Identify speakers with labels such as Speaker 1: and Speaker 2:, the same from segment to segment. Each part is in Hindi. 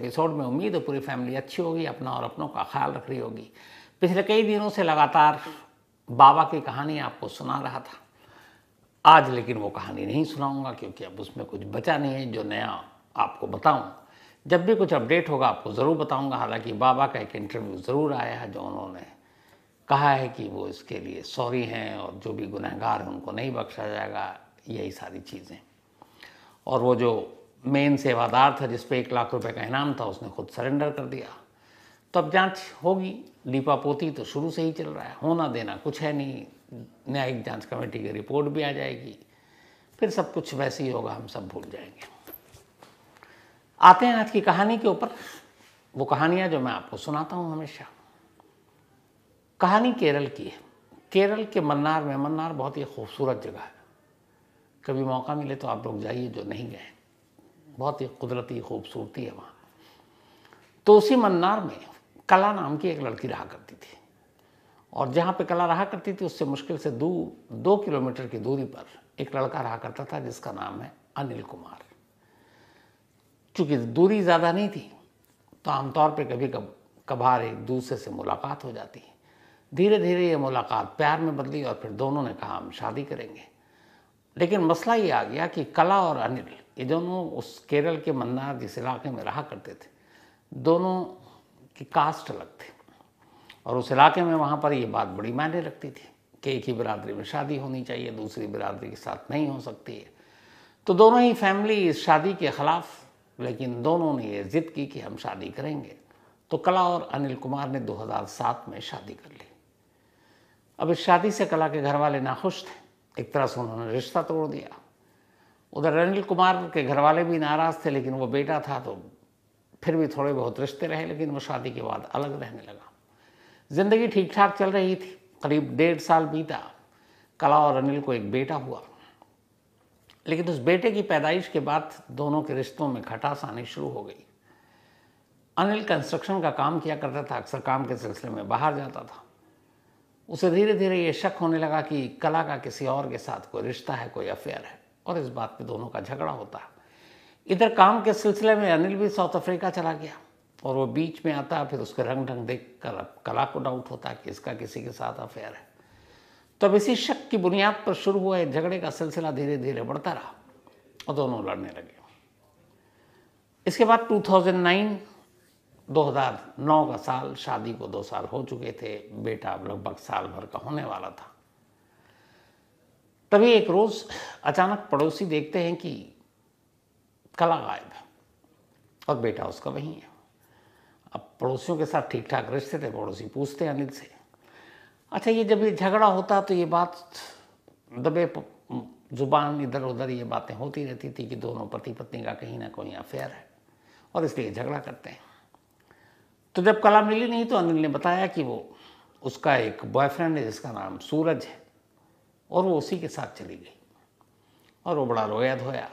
Speaker 1: एपिसोड में उम्मीद है पूरी फैमिली अच्छी होगी अपना और अपनों का ख्याल रख रही होगी पिछले कई दिनों से लगातार बाबा की कहानी आपको सुना रहा था आज लेकिन वो कहानी नहीं सुनाऊंगा क्योंकि अब उसमें कुछ बचा नहीं है जो नया आपको बताऊं जब भी कुछ अपडेट होगा आपको ज़रूर बताऊंगा हालांकि बाबा का एक इंटरव्यू ज़रूर आया है जो उन्होंने कहा है कि वो इसके लिए सॉरी हैं और जो भी गुनहगार हैं उनको नहीं बख्शा जाएगा यही सारी चीज़ें और वो जो मेन सेवादार था जिस पर एक लाख रुपए का इनाम था उसने खुद सरेंडर कर दिया तो अब जांच होगी पोती तो शुरू से ही चल रहा है होना देना कुछ है नहीं न्यायिक जांच कमेटी की रिपोर्ट भी आ जाएगी फिर सब कुछ वैसे ही होगा हम सब भूल जाएंगे आते हैं आज की कहानी के ऊपर वो कहानियाँ जो मैं आपको सुनाता हूँ हमेशा कहानी केरल की है केरल के मन्नार में मन्नार बहुत ही खूबसूरत जगह है कभी मौका मिले तो आप लोग जाइए जो नहीं गए बहुत ही कुदरती खूबसूरती है वहाँ तो उसी मन्नार में कला नाम की एक लड़की रहा करती थी और जहाँ पे कला रहा करती थी उससे मुश्किल से दो दो किलोमीटर की दूरी पर एक लड़का रहा करता था जिसका नाम है अनिल कुमार चूँकि दूरी ज़्यादा नहीं थी तो आमतौर पर कभी कब कभार एक दूसरे से मुलाकात हो जाती धीरे धीरे ये मुलाकात प्यार में बदली और फिर दोनों ने कहा हम शादी करेंगे लेकिन मसला ये आ गया कि कला और अनिल ये दोनों उस केरल के मन्नार जिस इलाके में रहा करते थे दोनों की कास्ट अलग थी और उस इलाके में वहाँ पर ये बात बड़ी मायने रखती थी कि एक ही बिरादरी में शादी होनी चाहिए दूसरी बिरादरी के साथ नहीं हो सकती है तो दोनों ही फैमिली इस शादी के ख़िलाफ़ लेकिन दोनों ने ये ज़िद की कि हम शादी करेंगे तो कला और अनिल कुमार ने 2007 में शादी कर ली अब इस शादी से कला के घर वाले नाखुश थे एक तरह से उन्होंने रिश्ता तोड़ दिया उधर अनिल कुमार के घर वाले भी नाराज़ थे लेकिन वो बेटा था तो फिर भी थोड़े बहुत रिश्ते रहे लेकिन वो शादी के बाद अलग रहने लगा ज़िंदगी ठीक ठाक चल रही थी करीब डेढ़ साल बीता कला और अनिल को एक बेटा हुआ लेकिन उस बेटे की पैदाइश के बाद दोनों के रिश्तों में खटास आनी शुरू हो गई अनिल कंस्ट्रक्शन का काम किया करता था अक्सर काम के सिलसिले में बाहर जाता था उसे धीरे धीरे ये शक होने लगा कि कला का किसी और के साथ कोई रिश्ता है कोई अफेयर है और इस बात पे दोनों का झगड़ा होता इधर काम के सिलसिले में अनिल भी साउथ अफ्रीका चला गया और वो बीच में आता फिर उसके रंग ढंग देख कर अब कला को डाउट होता कि इसका किसी के साथ अफेयर है तो अब इसी शक की बुनियाद पर शुरू हुआ झगड़े का सिलसिला धीरे धीरे बढ़ता रहा और दोनों लड़ने लगे इसके बाद 2009 2009 का साल शादी को दो साल हो चुके थे बेटा लगभग साल भर का होने वाला था तभी एक रोज़ अचानक पड़ोसी देखते हैं कि कला गायब है और बेटा उसका वहीं है अब पड़ोसियों के साथ ठीक ठाक रिश्ते थे पड़ोसी पूछते हैं अनिल से अच्छा ये जब ये झगड़ा होता तो ये बात दबे जुबान इधर उधर ये बातें होती रहती थी कि दोनों पति पत्नी का कहीं ना कहीं अफेयर है और इसलिए झगड़ा करते हैं तो जब कला मिली नहीं तो अनिल ने बताया कि वो उसका एक बॉयफ्रेंड है जिसका नाम सूरज है और वो उसी के साथ चली गई और वो बड़ा रोया धोया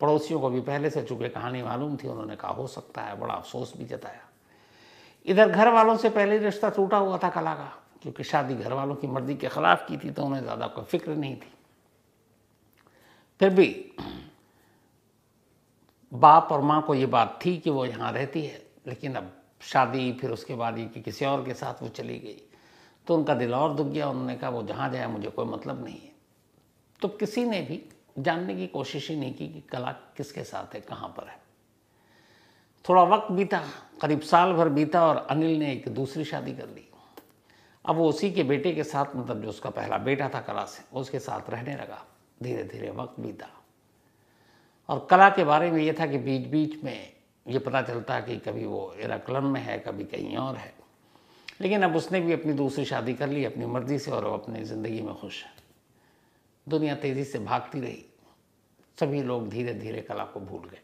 Speaker 1: पड़ोसियों को भी पहले से चुके कहानी मालूम थी उन्होंने कहा हो सकता है बड़ा अफसोस भी जताया इधर घर वालों से पहले रिश्ता टूटा हुआ था कला का क्योंकि शादी घर वालों की मर्जी के ख़िलाफ़ की थी तो उन्हें ज़्यादा कोई फिक्र नहीं थी फिर भी बाप और माँ को ये बात थी कि वो यहाँ रहती है लेकिन अब शादी फिर उसके बाद ये कि किसी और के साथ वो चली गई तो उनका दिल और दुख गया उन्होंने कहा वो जहाँ जाए मुझे कोई मतलब नहीं है तो किसी ने भी जानने की कोशिश ही नहीं की कि कला किसके साथ है कहाँ पर है थोड़ा वक्त बीता करीब साल भर बीता और अनिल ने एक दूसरी शादी कर ली अब वो उसी के बेटे के साथ मतलब जो उसका पहला बेटा था कला से उसके साथ रहने लगा धीरे धीरे वक्त बीता और कला के बारे में ये था कि बीच बीच में ये पता चलता कि कभी वो इराकलम में है कभी कहीं और है लेकिन अब उसने भी अपनी दूसरी शादी कर ली अपनी मर्ज़ी से और अपनी ज़िंदगी में खुश है दुनिया तेज़ी से भागती रही सभी लोग धीरे धीरे कला को भूल गए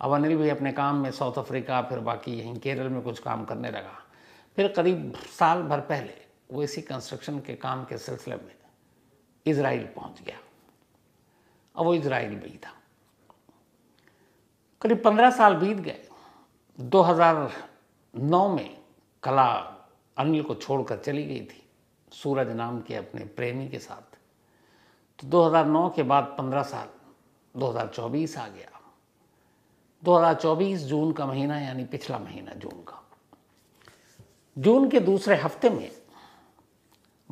Speaker 1: अब अनिल भी अपने काम में साउथ अफ्रीका फिर बाकी यहीं केरल में कुछ काम करने लगा फिर करीब साल भर पहले वो इसी कंस्ट्रक्शन के काम के सिलसिले में इसराइल पहुंच गया अब वो इसराइल में ही था करीब पंद्रह साल बीत गए 2009 में कला अनिल को छोड़कर चली गई थी सूरज नाम के अपने प्रेमी के साथ तो 2009 के बाद 15 साल 2024 आ गया 2024 जून का महीना यानी पिछला महीना जून का जून के दूसरे हफ्ते में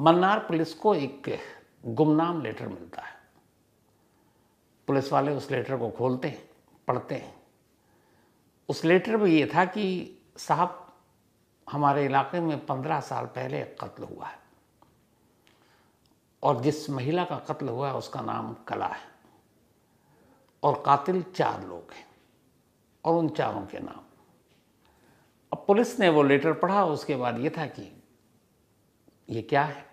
Speaker 1: मन्नार पुलिस को एक गुमनाम लेटर मिलता है पुलिस वाले उस लेटर को खोलते हैं पढ़ते हैं उस लेटर में ये था कि साहब हमारे इलाके में पंद्रह साल पहले एक कत्ल हुआ है और जिस महिला का कत्ल हुआ है उसका नाम कला है और कातिल चार लोग हैं और उन चारों के नाम अब पुलिस ने वो लेटर पढ़ा उसके बाद ये था कि ये क्या है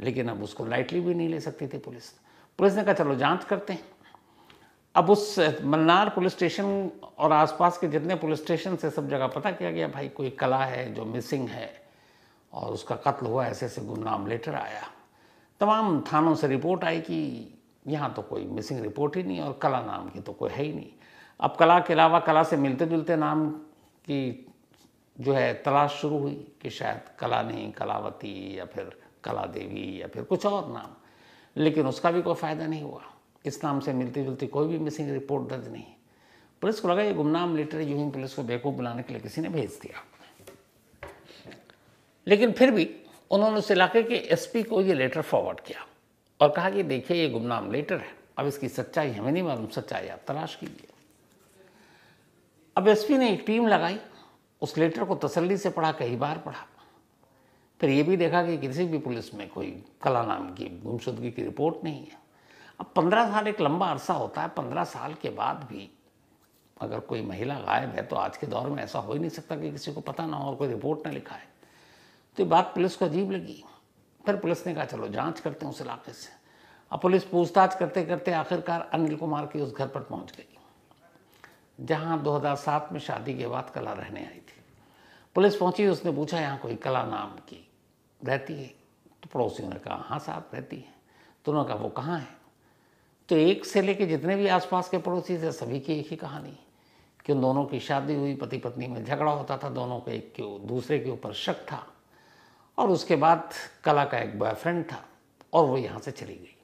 Speaker 1: लेकिन अब उसको लाइटली भी नहीं ले सकती थी पुलिस पुलिस ने कहा चलो जांच करते हैं अब उस मलनार पुलिस स्टेशन और आसपास के जितने पुलिस स्टेशन से सब जगह पता किया गया भाई कोई कला है जो मिसिंग है और उसका कत्ल हुआ ऐसे ऐसे गुमनाम लेटर आया तमाम थानों से रिपोर्ट आई कि यहाँ तो कोई मिसिंग रिपोर्ट ही नहीं और कला नाम की तो कोई है ही नहीं अब कला के अलावा कला से मिलते जुलते नाम की जो है तलाश शुरू हुई कि शायद कला नहीं कलावती या फिर कला देवी या फिर कुछ और नाम लेकिन उसका भी कोई फ़ायदा नहीं हुआ इस नाम से मिलती जुलती कोई भी मिसिंग रिपोर्ट दर्ज नहीं पुलिस को लगा ये गुमनाम लेटर ही पुलिस को बेवकूफ़ बुलाने के लिए किसी ने भेज दिया लेकिन फिर भी उन्होंने उस इलाके के एसपी को ये लेटर फॉरवर्ड किया और कहा कि देखिए ये गुमनाम लेटर है अब इसकी सच्चाई हमें नहीं मालूम सच्चाई आप तलाश कीजिए अब एसपी ने एक टीम लगाई उस लेटर को तसल्ली से पढ़ा कई बार पढ़ा फिर ये भी देखा कि किसी भी पुलिस में कोई कला नाम की गुमशुदगी की रिपोर्ट नहीं है अब पंद्रह साल एक लंबा अरसा होता है पंद्रह साल के बाद भी अगर कोई महिला गायब है तो आज के दौर में ऐसा हो ही नहीं सकता कि किसी को पता ना हो और कोई रिपोर्ट ना लिखा है तो ये बात पुलिस को अजीब लगी फिर पुलिस ने कहा चलो जांच करते हैं उस इलाके से अब पुलिस पूछताछ करते करते आखिरकार अनिल कुमार के उस घर पर पहुंच गई जहां 2007 में शादी के बाद कला रहने आई थी पुलिस पहुंची उसने पूछा यहाँ कोई कला नाम की रहती है तो पड़ोसियों ने कहा हाँ साहब रहती है तो उन्होंने कहा वो कहाँ है तो एक से लेके जितने भी आसपास के पड़ोसी थे सभी की एक ही कहानी कि उन दोनों की शादी हुई पति पत्नी में झगड़ा होता था दोनों के एक के दूसरे के ऊपर शक था और उसके बाद कला का एक बॉयफ्रेंड था और वो यहाँ से चली गई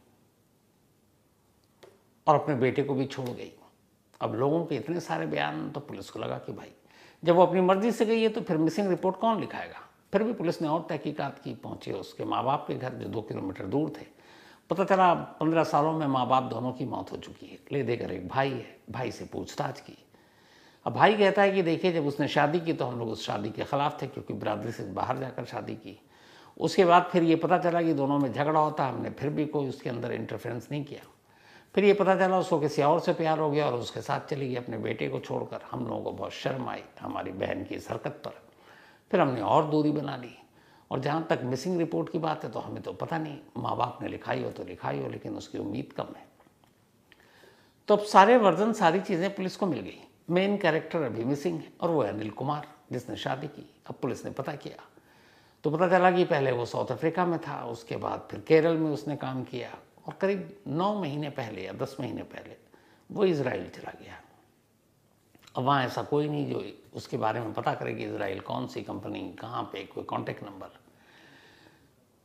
Speaker 1: और अपने बेटे को भी छोड़ गई अब लोगों के इतने सारे बयान तो पुलिस को लगा कि भाई जब वो अपनी मर्जी से गई है तो फिर मिसिंग रिपोर्ट कौन लिखाएगा फिर भी पुलिस ने और तहकीकात की पहुंची उसके माँ बाप के घर जो दो किलोमीटर दूर थे पता चला पंद्रह सालों में माँ बाप दोनों की मौत हो चुकी है ले देकर एक भाई है भाई से पूछताछ की अब भाई कहता है कि देखिए जब उसने शादी की तो हम लोग उस शादी के ख़िलाफ़ थे क्योंकि बरादरी से बाहर जाकर शादी की उसके बाद फिर ये पता चला कि दोनों में झगड़ा होता हमने फिर भी कोई उसके अंदर इंटरफेरेंस नहीं किया फिर ये पता चला उसको किसी और से प्यार हो गया और उसके साथ चली गई अपने बेटे को छोड़कर हम लोगों को बहुत शर्म आई हमारी बहन की इस हरकत पर फिर हमने और दूरी बना ली और जहाँ तक मिसिंग रिपोर्ट की बात है तो हमें तो पता नहीं माँ बाप ने लिखाई हो तो लिखाई हो लेकिन उसकी उम्मीद कम है तो अब सारे वर्जन सारी चीज़ें पुलिस को मिल गई मेन कैरेक्टर अभी मिसिंग है और वो है अनिल कुमार जिसने शादी की अब पुलिस ने पता किया तो पता चला कि पहले वो साउथ अफ्रीका में था उसके बाद फिर केरल में उसने काम किया और करीब नौ महीने पहले या दस महीने पहले वो इसराइल चला गया अब वहाँ ऐसा कोई नहीं जो उसके बारे में पता करे कि इसराइल कौन सी कंपनी कहाँ पे कोई कॉन्टेक्ट नंबर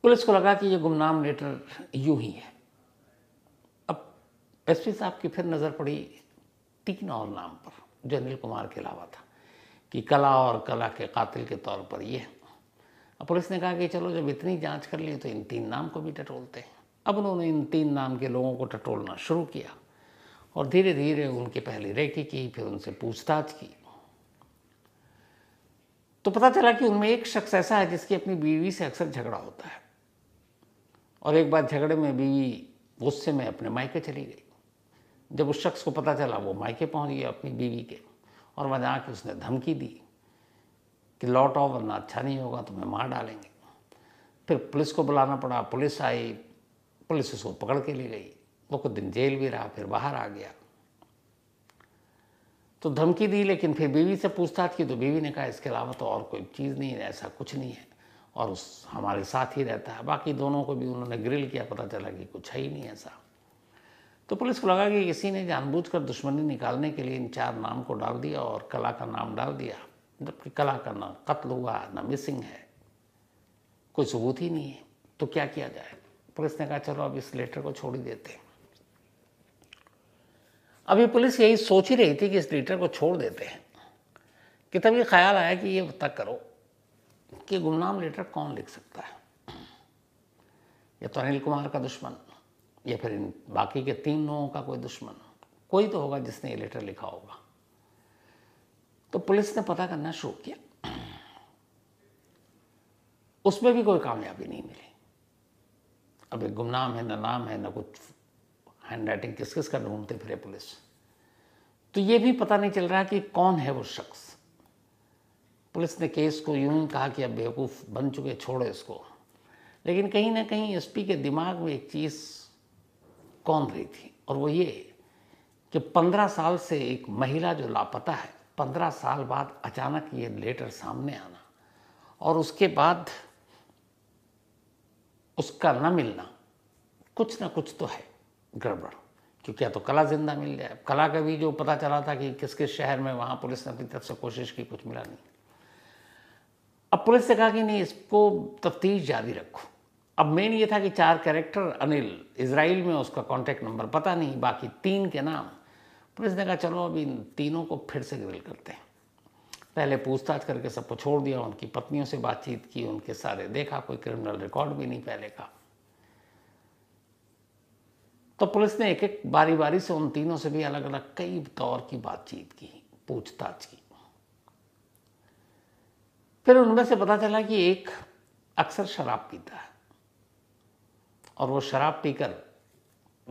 Speaker 1: पुलिस को लगा कि ये गुमनाम लेटर यूं ही है अब एसपी साहब की फिर नज़र पड़ी तीन और नाम पर जो अनिल कुमार के अलावा था कि कला और कला के कातिल के तौर पर ये अब पुलिस ने कहा कि चलो जब इतनी जांच कर ली तो इन तीन नाम को भी टटोलते हैं अब उन्होंने इन तीन नाम के लोगों को टटोलना शुरू किया और धीरे धीरे उनके पहले रेकी की फिर उनसे पूछताछ की तो पता चला कि उनमें एक शख्स ऐसा है जिसकी अपनी बीवी से अक्सर झगड़ा होता है और एक बार झगड़े में बीवी गुस्से में अपने मायके चली गई जब उस शख्स को पता चला वो मायके पहुंच गया अपनी बीवी के और वह जाकर उसने धमकी दी कि लौट आओ वरना अच्छा नहीं होगा तो मैं मार डालेंगे फिर पुलिस को बुलाना पड़ा पुलिस आई पुलिस उसको पकड़ के ले गई वो कुछ दिन जेल भी रहा फिर बाहर आ गया तो धमकी दी लेकिन फिर बीवी से पूछताछ की तो बीवी ने कहा इसके अलावा तो और कोई चीज़ नहीं है ऐसा कुछ नहीं है और उस हमारे साथ ही रहता है बाकी दोनों को भी उन्होंने ग्रिल किया पता चला कि कुछ है ही नहीं ऐसा तो पुलिस को लगा कि किसी ने जानबूझकर दुश्मनी निकालने के लिए इन चार नाम को डाल दिया और कला का नाम डाल दिया जबकि कला का ना कत्ल हुआ ना मिसिंग है कोई सबूत ही नहीं है तो क्या किया जाए पुलिस ने कहा चलो अब इस लेटर को छोड़ ही देते हैं अभी पुलिस यही सोच ही रही थी कि इस लीटर को छोड़ देते हैं कि तभी ख्याल आया कि ये तक करो कि गुमनाम लेटर कौन लिख सकता है या तो अनिल कुमार का दुश्मन या फिर इन बाकी के तीन लोगों का कोई दुश्मन कोई तो होगा जिसने ये लेटर लिखा होगा तो पुलिस ने पता करना शुरू किया उसमें भी कोई कामयाबी नहीं मिली अभी गुमनाम है ना नाम है ना कुछ हैंड राइटिंग किस किस का ढूंढते फिरे पुलिस तो ये भी पता नहीं चल रहा कि कौन है वो शख्स पुलिस ने केस को यूं ही कहा कि अब बेवकूफ़ बन चुके छोड़ो इसको लेकिन कहीं ना कहीं एसपी के दिमाग में एक चीज़ कौन रही थी और वो ये कि पंद्रह साल से एक महिला जो लापता है पंद्रह साल बाद अचानक ये लेटर सामने आना और उसके बाद उसका न मिलना कुछ ना कुछ तो है गड़बड़ क्योंकि या तो कला जिंदा मिल जाए कला का भी जो पता चला था कि किस किस शहर में वहाँ पुलिस ने अपनी तरफ से कोशिश की कुछ मिला नहीं अब पुलिस ने कहा कि नहीं इसको तफ्तीश जारी रखो अब मेन ये था कि चार कैरेक्टर अनिल इसराइल में उसका कॉन्टैक्ट नंबर पता नहीं बाकी तीन के नाम पुलिस ने कहा चलो अभी इन तीनों को फिर से ग्रिल करते हैं पहले पूछताछ करके सबको छोड़ दिया उनकी पत्नियों से बातचीत की उनके सारे देखा कोई क्रिमिनल रिकॉर्ड भी नहीं पहले का तो पुलिस ने एक एक बारी बारी से उन तीनों से भी अलग अलग कई दौर की बातचीत की पूछताछ की फिर उनमें से पता चला कि एक अक्सर शराब पीता है और वो शराब पीकर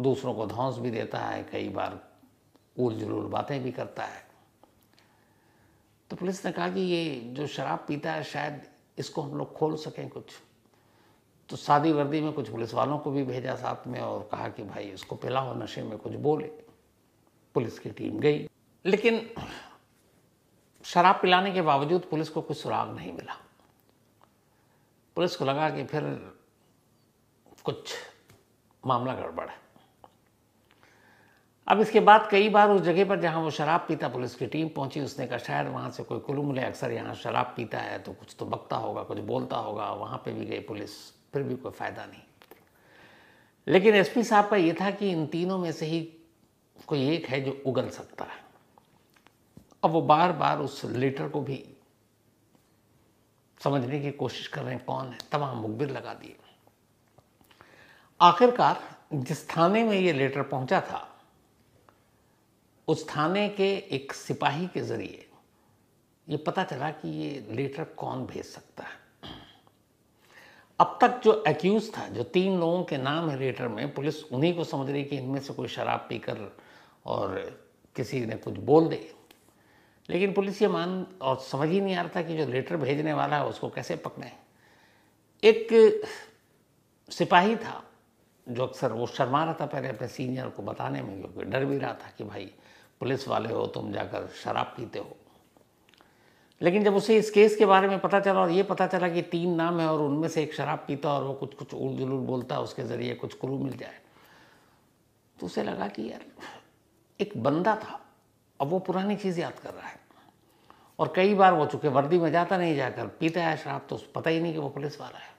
Speaker 1: दूसरों को धौंस भी देता है कई बार उल जुलूल बातें भी करता है तो पुलिस ने कहा कि ये जो शराब पीता है शायद इसको हम लोग खोल सकें कुछ तो सादी वर्दी में कुछ पुलिस वालों को भी भेजा साथ में और कहा कि भाई इसको पिलाओ नशे में कुछ बोले पुलिस की टीम गई लेकिन शराब पिलाने के बावजूद पुलिस को कुछ सुराग नहीं मिला पुलिस को लगा कि फिर कुछ मामला गड़बड़ है अब इसके बाद कई बार उस जगह पर जहां वो शराब पीता पुलिस की टीम पहुंची उसने कहा शायद वहां से कोई कुलू मिले अक्सर यहां शराब पीता है तो कुछ तो बकता होगा कुछ बोलता होगा वहां पे भी गई पुलिस फिर भी कोई फ़ायदा नहीं लेकिन एसपी साहब का ये था कि इन तीनों में से ही कोई एक है जो उगल सकता है अब वो बार बार उस लेटर को भी समझने की कोशिश कर रहे हैं कौन है तमाम मुखबिर लगा दिए आखिरकार जिस थाने में ये लेटर पहुंचा था उस थाने के एक सिपाही के ज़रिए ये पता चला कि ये लेटर कौन भेज सकता है अब तक जो एक्यूज़ था जो तीन लोगों के नाम है रेटर में पुलिस उन्हीं को समझ रही कि इनमें से कोई शराब पीकर और किसी ने कुछ बोल दे लेकिन पुलिस ये मान और समझ ही नहीं आ रहा था कि जो लेटर भेजने वाला है उसको कैसे पकड़े एक सिपाही था जो अक्सर वो शर्मा रहा था पहले अपने सीनियर को बताने में क्योंकि डर भी रहा था कि भाई पुलिस वाले हो तुम जाकर शराब पीते हो लेकिन जब उसे इस केस के बारे में पता चला और ये पता चला कि तीन नाम है और उनमें से एक शराब पीता और वो कुछ कुछ उल जुलूल बोलता है उसके ज़रिए कुछ क्रू मिल जाए तो उसे लगा कि यार एक बंदा था अब वो पुरानी चीज़ याद कर रहा है और कई बार वो चूँकि वर्दी में जाता नहीं जाकर पीता है शराब तो पता ही नहीं कि वो पुलिस वाला है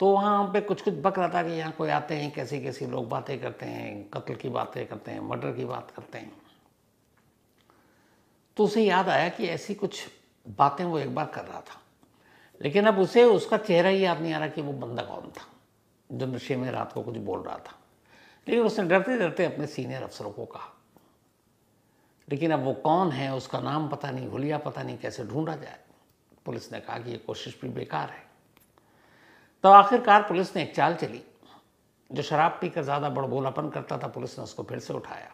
Speaker 1: तो वहाँ पे कुछ कुछ बक रहा था कि यहाँ कोई आते हैं कैसी कैसी लोग बातें करते हैं कत्ल की बातें करते हैं मर्डर की बात करते हैं तो उसे याद आया कि ऐसी कुछ बातें वो एक बार कर रहा था लेकिन अब उसे उसका चेहरा ही याद नहीं आ रहा कि वो बंदा कौन था जो नशे में रात को कुछ बोल रहा था लेकिन उसने डरते डरते अपने सीनियर अफसरों को कहा लेकिन अब वो कौन है उसका नाम पता नहीं घुलिया पता नहीं कैसे ढूंढा जाए पुलिस ने कहा कि ये कोशिश भी बेकार है तो आखिरकार पुलिस ने एक चाल चली जो शराब पीकर ज़्यादा बड़बोलापन करता था पुलिस ने उसको फिर से उठाया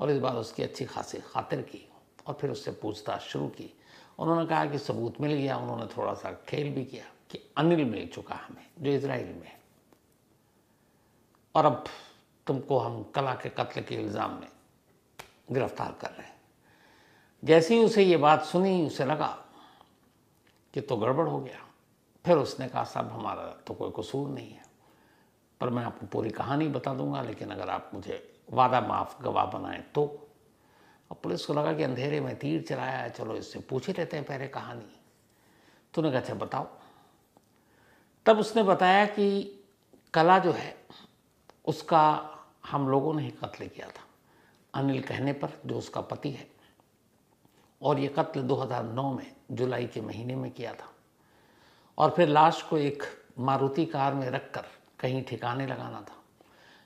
Speaker 1: और इस बार उसकी अच्छी खासी खातिर की और फिर उससे पूछताछ शुरू की उन्होंने कहा कि सबूत मिल गया उन्होंने थोड़ा सा खेल भी किया कि अनिल मिल चुका हमें जो इसराइल में है और अब तुमको हम कला के कत्ल के इल्ज़ाम में गिरफ्तार कर रहे हैं जैसे ही उसे ये बात सुनी उसे लगा कि तो गड़बड़ हो गया फिर उसने कहा साहब हमारा तो कोई कसूर नहीं है पर मैं आपको पूरी कहानी बता दूंगा लेकिन अगर आप मुझे वादा माफ़ गवाह बनाएं तो अब पुलिस को लगा कि अंधेरे में तीर चलाया है चलो इससे पूछ ही लेते हैं पहले कहानी तूने कहा अच्छा बताओ तब उसने बताया कि कला जो है उसका हम लोगों ने ही कत्ल किया था अनिल कहने पर जो उसका पति है और ये कत्ल 2009 में जुलाई के महीने में किया था और फिर लाश को एक मारुति कार में रखकर कहीं ठिकाने लगाना था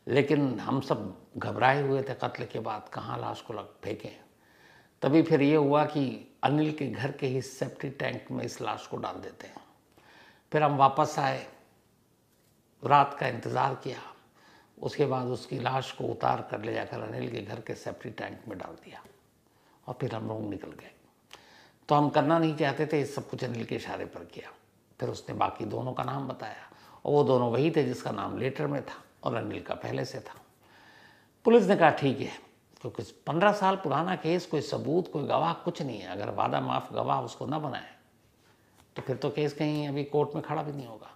Speaker 1: लेकिन हम सब घबराए हुए थे कत्ल के बाद कहाँ लाश को लग फेंकें तभी फिर ये हुआ कि अनिल के घर के ही सेफ्टी टैंक में इस लाश को डाल देते हैं फिर हम वापस आए रात का इंतज़ार किया उसके बाद उसकी लाश को उतार कर ले जाकर अनिल के घर के सेफ्टी टैंक में डाल दिया और फिर हम लोग निकल गए तो हम करना नहीं चाहते थे सब कुछ अनिल के इशारे पर किया फिर उसने बाकी दोनों का नाम बताया और वो दोनों वही थे जिसका नाम लेटर में था और अनिल का पहले से था पुलिस ने कहा ठीक है तो कुछ पंद्रह साल पुराना केस कोई सबूत कोई गवाह कुछ नहीं है अगर वादा माफ गवाह उसको ना बनाए तो फिर तो केस कहीं अभी कोर्ट में खड़ा भी नहीं होगा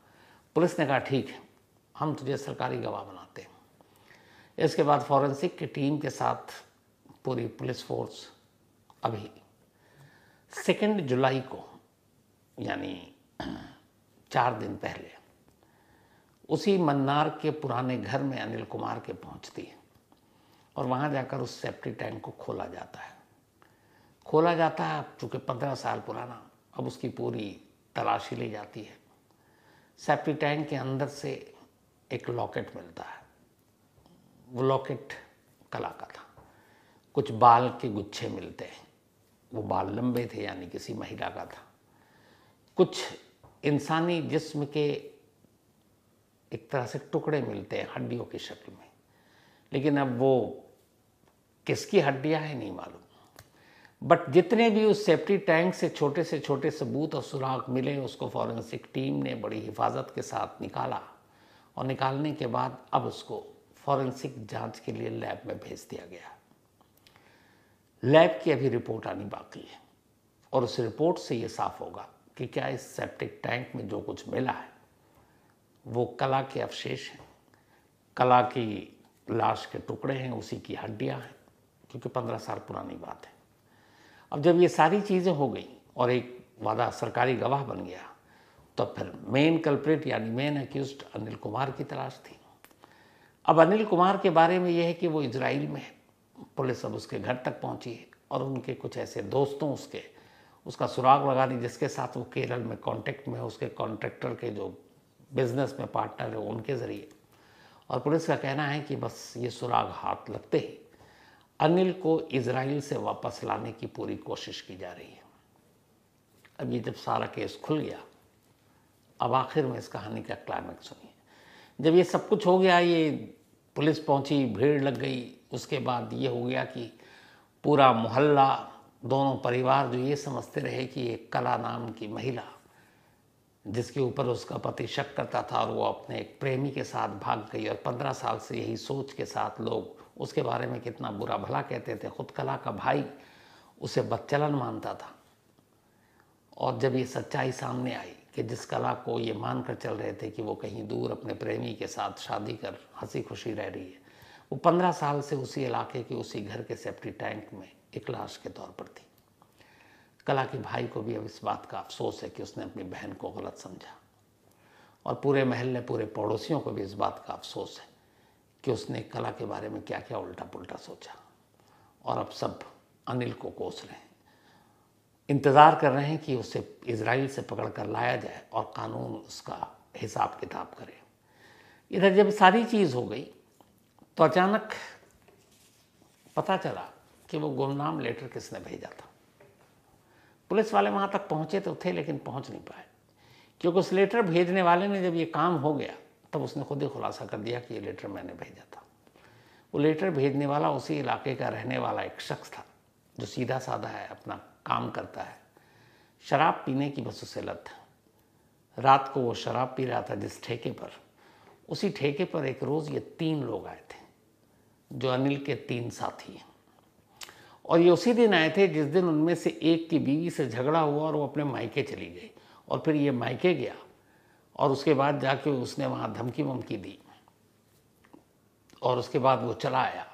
Speaker 1: पुलिस ने कहा ठीक है हम तुझे सरकारी गवाह बनाते हैं इसके बाद फॉरेंसिक की टीम के साथ पूरी पुलिस फोर्स अभी सेकेंड जुलाई को यानी चार दिन पहले उसी मन्नार के पुराने घर में अनिल कुमार के पहुंचती है और वहां जाकर उस सेफ्टी टैंक को खोला जाता है खोला जाता है चूंकि पंद्रह साल पुराना अब उसकी पूरी तलाशी ली जाती है सेफ्टी टैंक के अंदर से एक लॉकेट मिलता है वो लॉकेट कला का था कुछ बाल के गुच्छे मिलते हैं वो बाल लंबे थे यानी किसी महिला का था कुछ इंसानी जिस्म के एक तरह से टुकड़े मिलते हैं हड्डियों की शक्ल में लेकिन अब वो किसकी हड्डियां हैं नहीं मालूम बट जितने भी उस सेफ्टी टैंक से छोटे से छोटे सबूत और सुराख मिले उसको फॉरेंसिक टीम ने बड़ी हिफाजत के साथ निकाला और निकालने के बाद अब उसको फॉरेंसिक जांच के लिए लैब में भेज दिया गया लैब की अभी रिपोर्ट आनी बाकी है और उस रिपोर्ट से ये साफ होगा कि क्या इस सेप्टिक टैंक में जो कुछ मिला है वो कला के अवशेष हैं कला की लाश के टुकड़े हैं उसी की हड्डियां हैं क्योंकि पंद्रह साल पुरानी बात है अब जब ये सारी चीज़ें हो गई और एक वादा सरकारी गवाह बन गया तो फिर मेन कल्प्रेट यानी मेन एक्यूज अनिल कुमार की तलाश थी अब अनिल कुमार के बारे में यह है कि वो इसराइल में है पुलिस अब उसके घर तक पहुंची है और उनके कुछ ऐसे दोस्तों उसके उसका सुराग लगा दी जिसके साथ वो केरल में कांटेक्ट में उसके कॉन्ट्रैक्टर के जो बिजनेस में पार्टनर है उनके ज़रिए और पुलिस का कहना है कि बस ये सुराग हाथ लगते ही अनिल को इसराइल से वापस लाने की पूरी कोशिश की जा रही है अब ये जब सारा केस खुल गया अब आखिर में इस कहानी का क्लाइमैक्स सुनिए जब ये सब कुछ हो गया ये पुलिस पहुंची भीड़ लग गई उसके बाद ये हो गया कि पूरा मोहल्ला दोनों परिवार जो ये समझते रहे कि एक कला नाम की महिला जिसके ऊपर उसका पति शक करता था और वो अपने एक प्रेमी के साथ भाग गई और पंद्रह साल से यही सोच के साथ लोग उसके बारे में कितना बुरा भला कहते थे खुद कला का भाई उसे बदचलन मानता था और जब ये सच्चाई सामने आई कि जिस कला को ये मान कर चल रहे थे कि वो कहीं दूर अपने प्रेमी के साथ शादी कर हंसी खुशी रह रही है वो पंद्रह साल से उसी इलाके के उसी घर के सेफ्टी टैंक में एक लाश के तौर पर थी कला के भाई को भी अब इस बात का अफसोस है कि उसने अपनी बहन को गलत समझा और पूरे महल्ले पूरे पड़ोसियों को भी इस बात का अफसोस है कि उसने कला के बारे में क्या क्या उल्टा पुल्टा सोचा और अब सब अनिल को कोस रहे हैं इंतज़ार कर रहे हैं कि उसे इसराइल से पकड़ कर लाया जाए और कानून उसका हिसाब किताब करे इधर जब सारी चीज़ हो गई तो अचानक पता चला कि वो गुमनाम लेटर किसने भेजा था पुलिस वाले वहाँ तक पहुँचे तो थे लेकिन पहुँच नहीं पाए क्योंकि उस लेटर भेजने वाले ने जब ये काम हो गया तब उसने खुद ही खुलासा कर दिया कि ये लेटर मैंने भेजा था वो लेटर भेजने वाला उसी इलाके का रहने वाला एक शख्स था जो सीधा साधा है अपना काम करता है शराब पीने की बस उसे लत है रात को वो शराब पी रहा था जिस ठेके पर उसी ठेके पर एक रोज़ ये तीन लोग आए थे जो अनिल के तीन साथी हैं और ये उसी दिन आए थे जिस दिन उनमें से एक की बीवी से झगड़ा हुआ और वो अपने मायके चली गई और फिर ये मायके गया और उसके बाद जाके उसने वहाँ धमकी वमकी दी और उसके बाद वो चला आया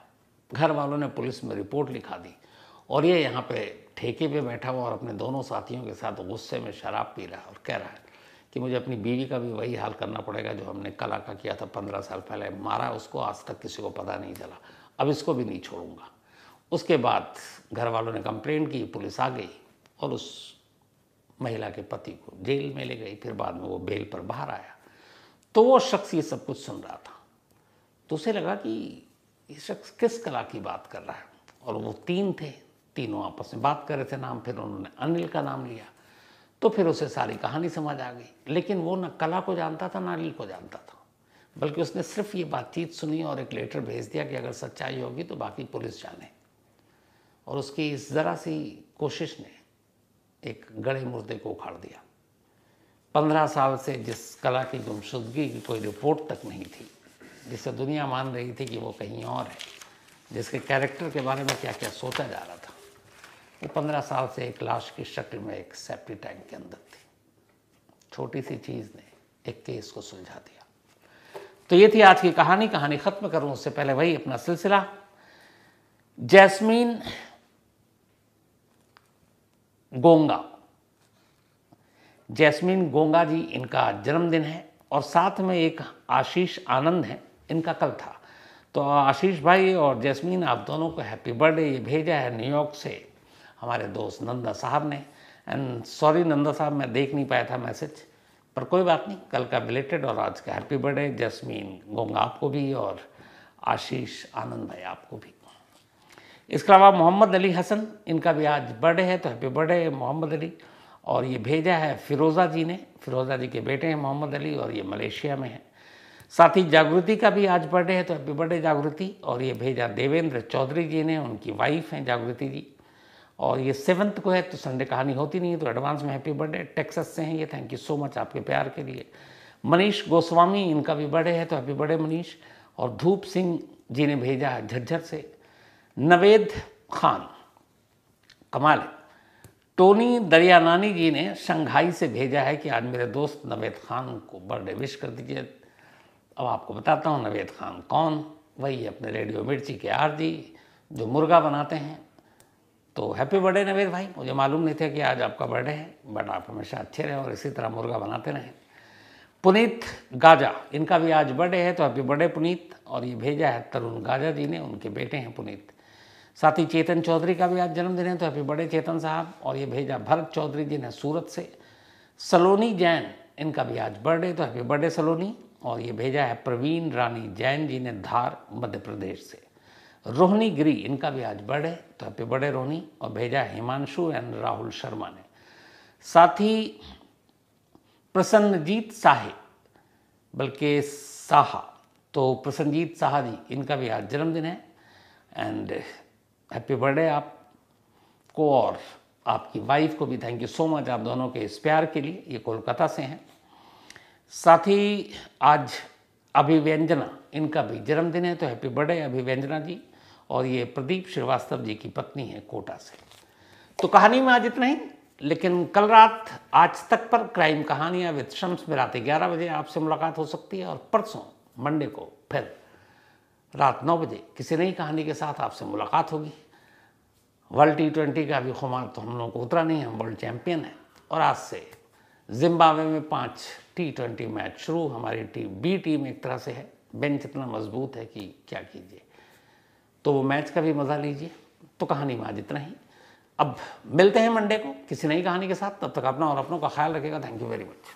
Speaker 1: घर वालों ने पुलिस में रिपोर्ट लिखा दी और ये यहाँ पे ठेके पे बैठा हुआ और अपने दोनों साथियों के साथ गुस्से में शराब पी रहा है और कह रहा है कि मुझे अपनी बीवी का भी वही हाल करना पड़ेगा जो हमने कला का किया था पंद्रह साल पहले मारा उसको आज तक किसी को पता नहीं चला अब इसको भी नहीं छोड़ूंगा उसके बाद घर वालों ने कंप्लेंट की पुलिस आ गई और उस महिला के पति को जेल में ले गई फिर बाद में वो बेल पर बाहर आया तो वो शख्स ये सब कुछ सुन रहा था तो उसे लगा कि ये शख्स किस कला की बात कर रहा है और वो तीन थे तीनों आपस में बात कर रहे थे नाम फिर उन्होंने अनिल का नाम लिया तो फिर उसे सारी कहानी समझ आ गई लेकिन वो ना कला को जानता था ना अनिल को जानता था बल्कि उसने सिर्फ ये बातचीत सुनी और एक लेटर भेज दिया कि अगर सच्चाई होगी तो बाकी पुलिस जाने और उसकी इस ज़रा सी कोशिश ने एक गड़े मुर्दे को उखाड़ दिया पंद्रह साल से जिस कला की गुमशुदगी की कोई रिपोर्ट तक नहीं थी जिसे दुनिया मान रही थी कि वो कहीं और है जिसके कैरेक्टर के बारे में क्या क्या सोचा जा रहा था वो पंद्रह साल से एक लाश की शक्ल में एक सेफ्टी टैंक के अंदर थी छोटी सी चीज़ ने एक केस को सुलझा दिया तो ये थी आज की कहानी कहानी ख़त्म करूँ उससे पहले वही अपना सिलसिला जैस्मीन गोंगा जैस्मिन गोंगा जी इनका जन्मदिन है और साथ में एक आशीष आनंद है इनका कल था तो आशीष भाई और जैस्मिन आप दोनों को हैप्पी बर्थडे ये भेजा है न्यूयॉर्क से हमारे दोस्त नंदा साहब ने एंड सॉरी नंदा साहब मैं देख नहीं पाया था मैसेज पर कोई बात नहीं कल का बिलेटेड और आज का हैप्पी बर्थडे जैस्मीन गोंगा आपको भी और आशीष आनंद भाई आपको भी इसके अलावा मोहम्मद अली हसन इनका भी आज बर्थडे है तो हैप्पी बर्थडे मोहम्मद अली और ये भेजा है फिरोज़ा जी ने फिरोज़ा जी के बेटे हैं मोहम्मद अली और ये मलेशिया में है साथ ही जागृति का भी आज बर्थडे है तो हैप्पी बर्थडे जागृति और ये भेजा देवेंद्र चौधरी जी ने उनकी वाइफ हैं जागृति जी और ये सेवन्थ को है तो संडे कहानी होती नहीं है तो एडवांस में हैप्पी बर्थडे टेक्सस से हैं ये थैंक यू सो मच आपके प्यार के लिए मनीष गोस्वामी इनका भी बर्थडे है तो हैप्पी बर्थडे मनीष और धूप सिंह जी ने भेजा है झज्जर से नवेद खान कमाल है टोनी दरियानानी जी ने शंघाई से भेजा है कि आज मेरे दोस्त नवेद खान को बर्थडे विश कर दीजिए अब आपको बताता हूँ नवेद खान कौन वही अपने रेडियो मिर्ची के आर जी जो मुर्गा बनाते हैं तो हैप्पी बर्थडे नवेद भाई मुझे मालूम नहीं था कि आज आपका बर्थडे है बट आप हमेशा अच्छे रहें और इसी तरह मुर्गा बनाते रहें पुनीत गाजा इनका भी आज बर्थडे है तो हैप्पी बर्थडे पुनीत और ये भेजा है तरुण गाजा जी ने उनके बेटे हैं पुनीत साथ ही चेतन चौधरी का भी आज जन्मदिन है तो हैप्पी बर्थडे चेतन साहब और ये भेजा भरत चौधरी जी ने सूरत से सलोनी जैन इनका भी आज बर्थडे तो हैप्पी बर्थडे सलोनी और ये भेजा है प्रवीण रानी जैन जी ने धार मध्य प्रदेश से रोहनी गिरी इनका भी आज बर्थडे तो हैप्पी बर्थडे रोहनी और भेजा है हिमांशु एंड राहुल शर्मा ने साथ ही प्रसन्नजीत साहे बल्कि साहा तो प्रसन्नजीत साहा जी इनका भी आज जन्मदिन है एंड हैप्पी बर्थडे आप को और आपकी वाइफ को भी थैंक यू सो मच आप दोनों के इस प्यार के लिए ये कोलकाता से हैं साथ ही आज अभिव्यंजना इनका भी जन्मदिन है तो हैप्पी बर्थडे अभिव्यंजना जी और ये प्रदीप श्रीवास्तव जी की पत्नी है कोटा से तो कहानी में आज इतना ही लेकिन कल रात आज तक पर क्राइम कहानियां विद शम्स में रात ग्यारह बजे आपसे मुलाकात हो सकती है और परसों मंडे को फिर रात नौ बजे किसी नई कहानी के साथ आपसे मुलाकात होगी वर्ल्ड टी ट्वेंटी का अभी खुमार तो हम लोगों को उतरा नहीं है हम वर्ल्ड चैम्पियन हैं और आज से जिम्बाब्वे में पाँच टी ट्वेंटी मैच शुरू हमारी टीम बी टीम एक तरह से है बेंच इतना मजबूत है कि क्या कीजिए तो वो मैच का भी मज़ा लीजिए तो कहानी में आज इतना ही अब मिलते हैं मंडे को किसी नई कहानी के साथ तब तक अपना और अपनों का ख्याल रखेगा थैंक यू वेरी मच